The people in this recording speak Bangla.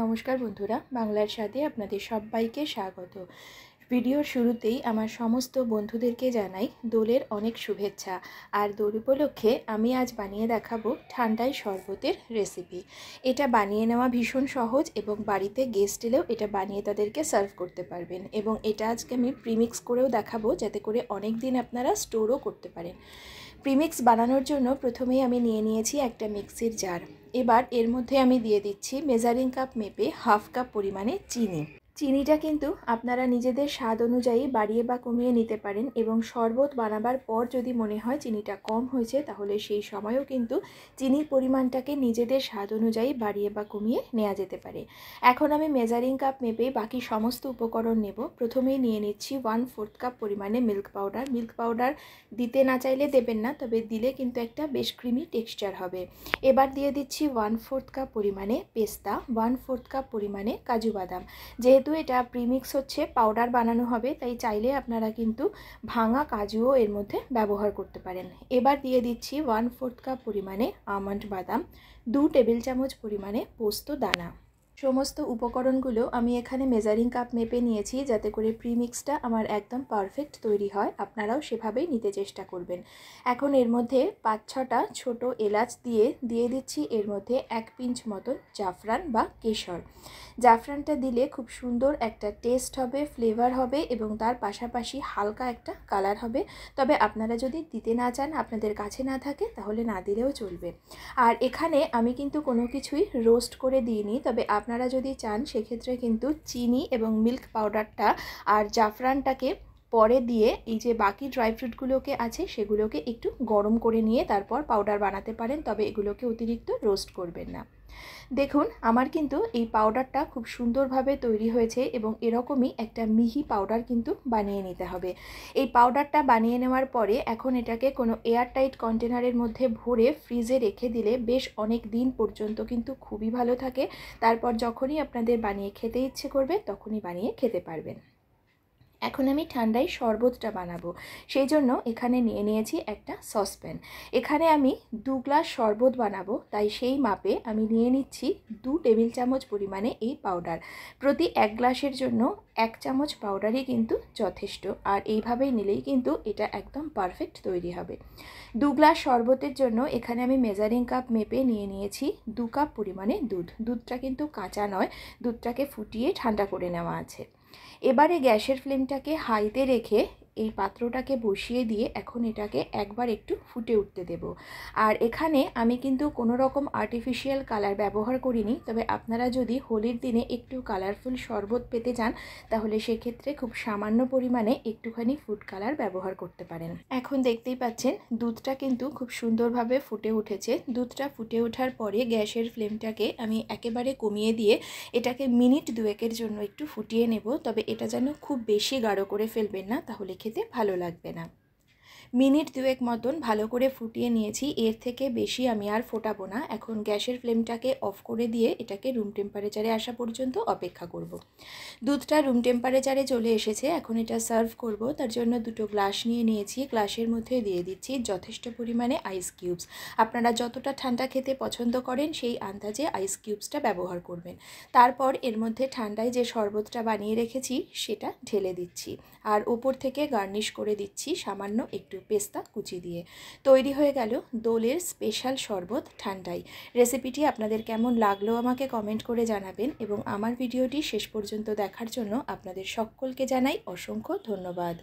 নমস্কার বন্ধুরা বাংলার সাথে আপনাদের সবাইকে স্বাগত ভিডিওর শুরুতেই আমার সমস্ত বন্ধুদেরকে জানাই দোলের অনেক শুভেচ্ছা আর দোল উপলক্ষে আমি আজ বানিয়ে দেখাবো ঠান্ডায় শরবতের রেসিপি এটা বানিয়ে নেওয়া ভীষণ সহজ এবং বাড়িতে গেস্ট এলেও এটা বানিয়ে তাদেরকে সার্ভ করতে পারবেন এবং এটা আজকে আমি প্রিমিক্স করেও দেখাবো যাতে করে অনেক দিন আপনারা স্টোরও করতে পারেন প্রিমিক্স বানানোর জন্য প্রথমেই আমি নিয়ে নিয়েছি একটা মিক্সির জার এবার এর মধ্যে আমি দিয়ে দিচ্ছি মেজারিং কাপ মেপে হাফ কাপ পরিমাণে চিনি চিনিটা কিন্তু আপনারা নিজেদের স্বাদ অনুযায়ী বাড়িয়ে বা কমিয়ে নিতে পারেন এবং শরবত বানাবার পর যদি মনে হয় চিনিটা কম হয়েছে তাহলে সেই সময়ও কিন্তু চিনির পরিমাণটাকে নিজেদের স্বাদ অনুযায়ী বাড়িয়ে বা কমিয়ে নেওয়া যেতে পারে এখন আমি মেজারিং কাপ মেপে বাকি সমস্ত উপকরণ নেব প্রথমেই নিয়ে নিচ্ছি ওয়ান ফোর্থ কাপ পরিমাণে মিল্ক পাউডার মিল্ক পাউডার দিতে না চাইলে দেবেন না তবে দিলে কিন্তু একটা বেশ ক্রিমি টেক্সচার হবে এবার দিয়ে দিচ্ছি ওয়ান ফোর্থ কাপ পরিমাণে পেস্তা ওয়ান ফোর্থ কাপ পরিমাণে কাজু বাদাম যেহেতু যেহেতু এটা প্রিমিক্স হচ্ছে পাউডার বানানো হবে তাই চাইলে আপনারা কিন্তু ভাঙা কাজুও এর মধ্যে ব্যবহার করতে পারেন এবার দিয়ে দিচ্ছি ওয়ান ফোর্থ কাপ পরিমাণে আমন্ড বাদাম দু টেবিল চামচ পরিমাণে পোস্ত দানা সমস্ত উপকরণগুলো আমি এখানে মেজারিং কাপ মেপে নিয়েছি যাতে করে প্রিমিক্সটা আমার একদম পারফেক্ট তৈরি হয় আপনারাও সেভাবেই নিতে চেষ্টা করবেন এখন এর মধ্যে পাঁচ ছটা ছোট এলাচ দিয়ে দিয়ে দিচ্ছি এর মধ্যে এক পিঞ্চ মতন জাফরান বা কেশর জাফরানটা দিলে খুব সুন্দর একটা টেস্ট হবে ফ্লেভার হবে এবং তার পাশাপাশি হালকা একটা কালার হবে তবে আপনারা যদি দিতে না চান আপনাদের কাছে না থাকে তাহলে না দিলেও চলবে আর এখানে আমি কিন্তু কোনো কিছুই রোস্ট করে দিইনি তবে আপনারা যদি চান সেক্ষেত্রে কিন্তু চিনি এবং মিল্ক পাউডারটা আর জাফরানটাকে পরে দিয়ে এই যে বাকি ড্রাই ফ্রুটগুলোকে আছে সেগুলোকে একটু গরম করে নিয়ে তারপর পাউডার বানাতে পারেন তবে এগুলোকে অতিরিক্ত রোস্ট করবেন না দেখুন আমার কিন্তু এই পাউডারটা খুব সুন্দরভাবে তৈরি হয়েছে এবং এরকমই একটা মিহি পাউডার কিন্তু বানিয়ে নিতে হবে এই পাউডারটা বানিয়ে নেওয়ার পরে এখন এটাকে কোনো এয়ারটাইট কন্টেনারের মধ্যে ভরে ফ্রিজে রেখে দিলে বেশ অনেক দিন পর্যন্ত কিন্তু খুবই ভালো থাকে তারপর যখনই আপনাদের বানিয়ে খেতে ইচ্ছে করবে তখনই বানিয়ে খেতে পারবেন এখন আমি ঠান্ডায় শরবতটা বানাবো সেই জন্য এখানে নিয়ে নিয়েছি একটা সসপ্যান এখানে আমি দু গ্লাস শরবত বানাবো তাই সেই মাপে আমি নিয়ে নিচ্ছি দু টেবিল চামচ পরিমাণে এই পাউডার প্রতি এক গ্লাসের জন্য এক চামচ পাউডারই কিন্তু যথেষ্ট আর এইভাবেই নিলেই কিন্তু এটা একদম পারফেক্ট তৈরি হবে দু গ্লাস শরবতের জন্য এখানে আমি মেজারিং কাপ মেপে নিয়ে নিয়েছি দু কাপ পরিমাণে দুধ দুধটা কিন্তু কাঁচা নয় দুধটাকে ফুটিয়ে ঠান্ডা করে নেওয়া আছে এবারে গ্যাসের ফ্লেমটাকে হাইতে রেখে এই পাত্রটাকে বসিয়ে দিয়ে এখন এটাকে একবার একটু ফুটে উঠতে দেব আর এখানে আমি কিন্তু কোনো রকম আর্টিফিশিয়াল কালার ব্যবহার করিনি তবে আপনারা যদি হোলির দিনে একটু কালারফুল শরবত পেতে চান তাহলে সেক্ষেত্রে খুব সামান্য পরিমাণে একটুখানি ফুড কালার ব্যবহার করতে পারেন এখন দেখতেই পাচ্ছেন দুধটা কিন্তু খুব সুন্দরভাবে ফুটে উঠেছে দুধটা ফুটে ওঠার পরে গ্যাসের ফ্লেমটাকে আমি একেবারে কমিয়ে দিয়ে এটাকে মিনিট দুয়েকের জন্য একটু ফুটিয়ে নেব তবে এটা যেন খুব বেশি গাঢ় করে ফেলবেন না তাহলে খেতে ভালো লাগবে না মিনিট দুয়েক মতন ভালো করে ফুটিয়ে নিয়েছি এর থেকে বেশি আমি আর ফোটাবো না এখন গ্যাসের ফ্লেমটাকে অফ করে দিয়ে এটাকে রুম টেম্পারেচারে আসা পর্যন্ত অপেক্ষা করব। দুধটা রুম টেম্পারেচারে চলে এসেছে এখন এটা সার্ভ করব তার জন্য দুটো গ্লাস নিয়ে নিয়েছি গ্লাসের মধ্যে দিয়ে দিচ্ছি যথেষ্ট পরিমাণে আইস কিউবস আপনারা যতটা ঠান্ডা খেতে পছন্দ করেন সেই আন্দাজে আইস কিউবসটা ব্যবহার করবেন তারপর এর মধ্যে ঠান্ডায় যে শরবতটা বানিয়ে রেখেছি সেটা ঢেলে দিচ্ছি আর ওপর থেকে গার্নিশ করে দিচ্ছি সামান্য একটু পেস্তা কুচি দিয়ে তৈরি হয়ে গেল দোলের স্পেশাল শরবত ঠান্ডাই রেসিপিটি আপনাদের কেমন লাগলো আমাকে কমেন্ট করে জানাবেন এবং আমার ভিডিওটি শেষ পর্যন্ত দেখার জন্য আপনাদের সকলকে জানাই অসংখ্য ধন্যবাদ